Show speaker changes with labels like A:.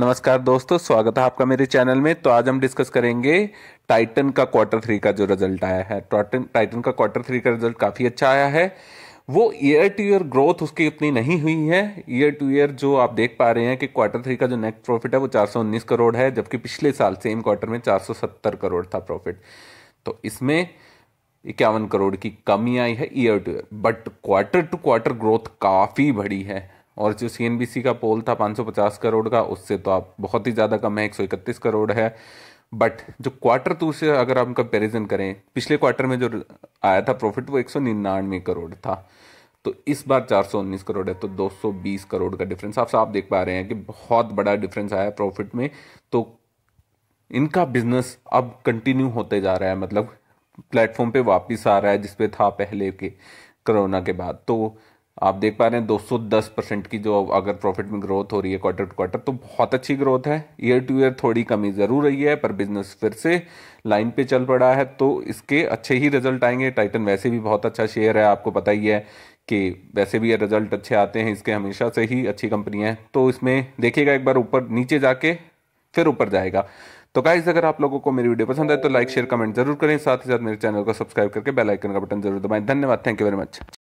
A: नमस्कार दोस्तों स्वागत है आपका मेरे चैनल में तो आज हम डिस्कस करेंगे टाइटन का क्वार्टर थ्री का जो रिजल्ट आया है टाइटन टाइटन का क्वार्टर थ्री का रिजल्ट काफ़ी अच्छा आया है वो ईयर टू ईयर ग्रोथ उसकी उतनी नहीं हुई है ईयर टू ईयर जो आप देख पा रहे हैं कि क्वार्टर थ्री का जो नेट प्रॉफिट है वो चार करोड़ है जबकि पिछले साल सेम क्वार्टर में चार करोड़ था प्रॉफिट तो इसमें इक्यावन करोड़ की कमी आई है year to year but quarter to quarter growth काफ़ी बड़ी है और जो सी का पोल था 550 करोड़ का उससे तो आप बहुत ही ज़्यादा कम है एक करोड़ है बट जो क्वार्टर टू से अगर आप कंपेरिजन करें पिछले क्वार्टर में जो आया था प्रॉफिट वो एक करोड़ था तो इस बार 419 करोड़ है तो 220 करोड़ का डिफरेंस आप साफ देख पा रहे हैं कि बहुत बड़ा डिफरेंस आया प्रॉफिट में तो इनका बिजनेस अब कंटिन्यू होते जा रहा है मतलब प्लेटफॉर्म पे वापस आ रहा है जिसपे था पहले के कोरोना के बाद तो आप देख पा रहे हैं 210 परसेंट की जो अगर प्रॉफिट में ग्रोथ हो रही है क्वार्टर टू क्वार्टर तो बहुत अच्छी ग्रोथ है ईयर टू ईयर थोड़ी कमी ज़रूर रही है पर बिजनेस फिर से लाइन पे चल पड़ा है तो इसके अच्छे ही रिजल्ट आएंगे टाइटन वैसे भी बहुत अच्छा शेयर है आपको पता ही है कि वैसे भी ये रिजल्ट अच्छे आते हैं इसके हमेशा से ही अच्छी कंपनी है तो इसमें देखिएगा एक बार ऊपर नीचे जाके फिर ऊपर जाएगा तो गाइज अगर आप लोगों को मेरी वीडियो पसंद आए तो लाइक शेयर कमेंट जरूर करें साथ ही साथ मेरे चैनल को सब्सक्राइब करके बेल आइकन का बटन जरूर दबाएं धन्यवाद थैंक यू वेरी मच